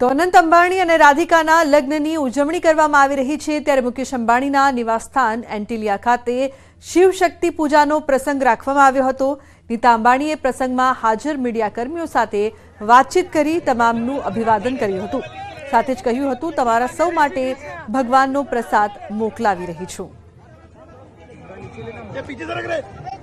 トナンタンバーニ અને રાધિકાના લગ્નની ઉજવણી કરવામાં આવી રહી છે ત્યારે મુકેશ અંબાણીના નિવાસસ્થાન એન્ટિલિયા ખાતે શિવશક્તિ પૂજાનો પ્રસંગ રાખવામાં આવ્યો હતો નીતા અંબાણીએ પ્રસંગમાં હાજર મીડિયા કર્મીઓ સાથે વાતચીત કરી તમામનું અભિવાદન કર્યું હતું સાથે જ કહ્યું હતું તમારા સૌ માટે ભગવાનનો પ્રસાદ મોકલાવી રહી છું